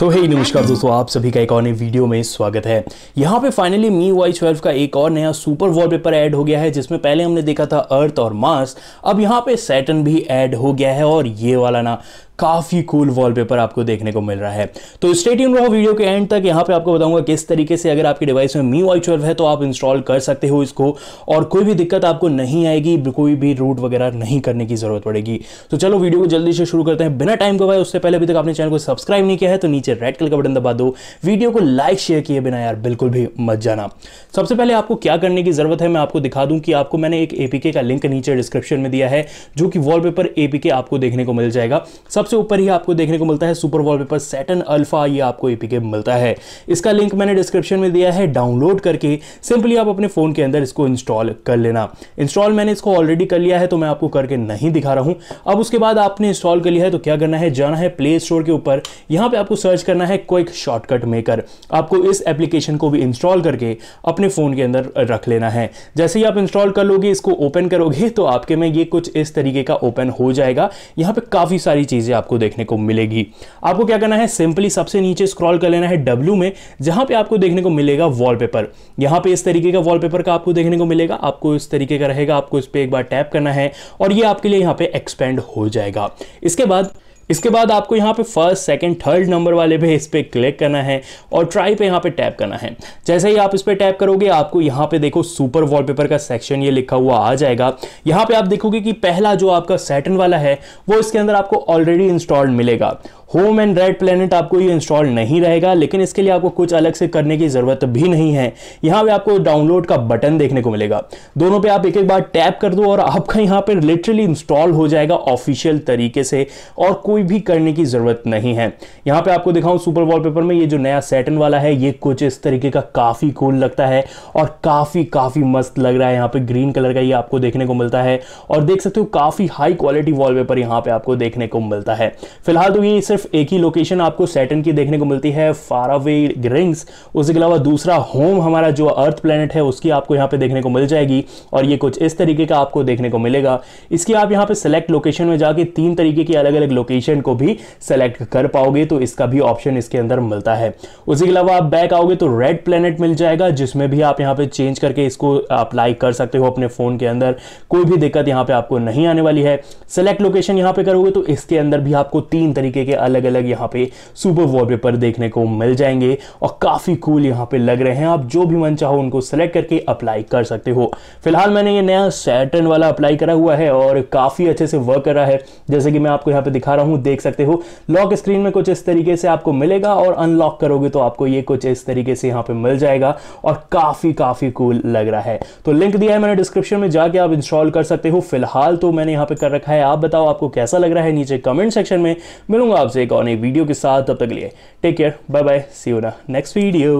सो so, हे hey, नमस्कार दोस्तों आप सभी का एक और नई वीडियो में स्वागत है यहाँ पे फाइनली मी वाई ट्वेल्व का एक और नया सुपर वॉलपेपर ऐड हो गया है जिसमें पहले हमने देखा था अर्थ और मार्स अब यहाँ पे सैटन भी ऐड हो गया है और ये वाला ना काफ़ी कूल वॉलपेपर आपको देखने को मिल रहा है तो स्टेडियम रहो वीडियो के एंड तक यहाँ पे आपको बताऊंगा किस तरीके से अगर आपके डिवाइस में मी वाई है तो आप इंस्टॉल कर सकते हो इसको और कोई भी दिक्कत आपको नहीं आएगी कोई भी रूट वगैरह नहीं करने की ज़रूरत पड़ेगी तो चलो वीडियो को जल्दी से शुरू करते हैं बिना टाइम गवाए उससे पहले अभी तक आपने चैनल को सब्सक्राइब नहीं किया है तो नीचे रेड कलर का बटन दबा दो वीडियो को लाइक शेयर किए बिना यार बिल्कुल भी मत जाना सबसे पहले आपको क्या करने की ज़रूरत है मैं आपको दिखा दूँ कि आपको मैंने एक एपीके का लिंक नीचे डिस्क्रिप्शन में दिया है जो कि वॉलपेपर एपीके आपको देखने को मिल जाएगा सबसे सबसे ऊपर ही आपको देखने को मिलता है सुपर वॉलपेपर सेटन अल्फा ये आपको एपी के मिलता है इसका लिंक मैंने डिस्क्रिप्शन में दिया है डाउनलोड करके सिंपली आप अपने फोन के अंदर इसको इंस्टॉल कर लेना इंस्टॉल मैंने इसको ऑलरेडी कर लिया है तो मैं आपको करके नहीं दिखा रहा हूं अब उसके बाद आपने इंस्टॉल कर लिया है तो क्या करना है जाना है प्ले स्टोर के ऊपर यहां पर आपको सर्च करना है क्विक शॉर्टकट मेकर आपको इस एप्लीकेशन को भी इंस्टॉल करके अपने फोन के अंदर रख लेना है जैसे ही आप इंस्टॉल कर लोगे इसको ओपन करोगे तो आपके में ये कुछ इस तरीके का ओपन हो जाएगा यहां पे काफी सारी चीजें आपको देखने को मिलेगी आपको क्या करना है सिंपली सबसे नीचे स्क्रॉल कर लेना है डब्ल्यू में जहां पे आपको देखने को मिलेगा वॉलपेपर यहां पे इस तरीके का वॉलपेपर का आपको देखने को मिलेगा आपको इस तरीके का रहेगा आपको इस पर एक बार टैप करना है और ये आपके लिए यहाँ पे एक्सपेंड हो जाएगा इसके बाद इसके बाद आपको यहाँ पे फर्स्ट सेकंड थर्ड नंबर वाले पे इस पर क्लिक करना है और ट्राई पे यहाँ पे टैप करना है जैसे ही आप इस पर टैप करोगे आपको यहाँ पे देखो सुपर वॉलपेपर का सेक्शन ये लिखा हुआ आ जाएगा यहाँ पे आप देखोगे कि पहला जो आपका सैटन वाला है वो इसके अंदर आपको ऑलरेडी इंस्टॉल्ड मिलेगा होम एंड रेड प्लेनेट आपको ये इंस्टॉल नहीं रहेगा लेकिन इसके लिए आपको कुछ अलग से करने की ज़रूरत भी नहीं है यहाँ पे आपको डाउनलोड का बटन देखने को मिलेगा दोनों पे आप एक एक बार टैप कर दो और आपका यहाँ पे लिटरली इंस्टॉल हो जाएगा ऑफिशियल तरीके से और कोई भी करने की ज़रूरत नहीं है यहाँ पे आपको दिखाऊँ सुपर पेपर में ये जो नया सेटन वाला है ये कुछ इस तरीके का काफ़ी कूल लगता है और काफ़ी काफ़ी मस्त लग रहा है यहाँ पे ग्रीन कलर का ये आपको देखने को मिलता है और देख सकते हो काफ़ी हाई क्वालिटी पेपर यहाँ पे आपको देखने को मिलता है फिलहाल तो ये सिर्फ सिर्फ एक ही लोकेशन आपको सैटन की देखने को मिलती है फार अवे रिंग्स उसके अलावा दूसरा होम हमारा जो अर्थ प्लानट है उसकी आपको यहाँ पे देखने को मिल जाएगी और ये कुछ इस तरीके का आपको देखने को मिलेगा इसकी आप यहाँ पे सेलेक्ट लोकेशन में जाके तीन तरीके की अलग अलग लोकेशन को भी सेलेक्ट कर पाओगे तो इसका भी ऑप्शन इसके अंदर मिलता है उसके अलावा आप बैक आओगे तो रेड प्लेनेट मिल जाएगा जिसमें भी आप यहाँ पे चेंज करके इसको अप्लाई कर सकते हो अपने फ़ोन के अंदर कोई भी दिक्कत यहाँ पे आपको नहीं आने वाली है सेलेक्ट लोकेशन यहाँ पे करोगे तो इसके अंदर भी आपको तीन तरीके के अलग अलग यहाँ पे सुपर वॉलपेपर देखने को मिल जाएंगे और काफ़ी कूल यहाँ पे लग रहे हैं आप जो भी मन चाहो उनको सेलेक्ट करके अप्लाई कर सकते हो फिलहाल मैंने ये नया सैटर्न वाला अप्लाई करा हुआ है और काफ़ी अच्छे से वर्क कर रहा है जैसे कि मैं आपको यहाँ पे दिखा रहा हूँ देख सकते हो लॉक स्क्रीन में कुछ इस तरीके से आपको मिलेगा और अनलॉक करोगे तो आपको ये कुछ इस तरीके से यहाँ पे मिल जाएगा और काफ़ी काफ़ी कूल लग रहा है तो लिंक दिया है मैंने डिस्क्रिप्शन में जाके आप इंस्टॉल कर सकते हो फिलहाल तो मैंने यहाँ पे कर रखा है आप बताओ आपको कैसा लग रहा है नीचे कमेंट सेक्शन में मिलूंगा आपसे एक और नई वीडियो के साथ तब तक लिए take care bye bye see you ना नेक्स्ट वीडियो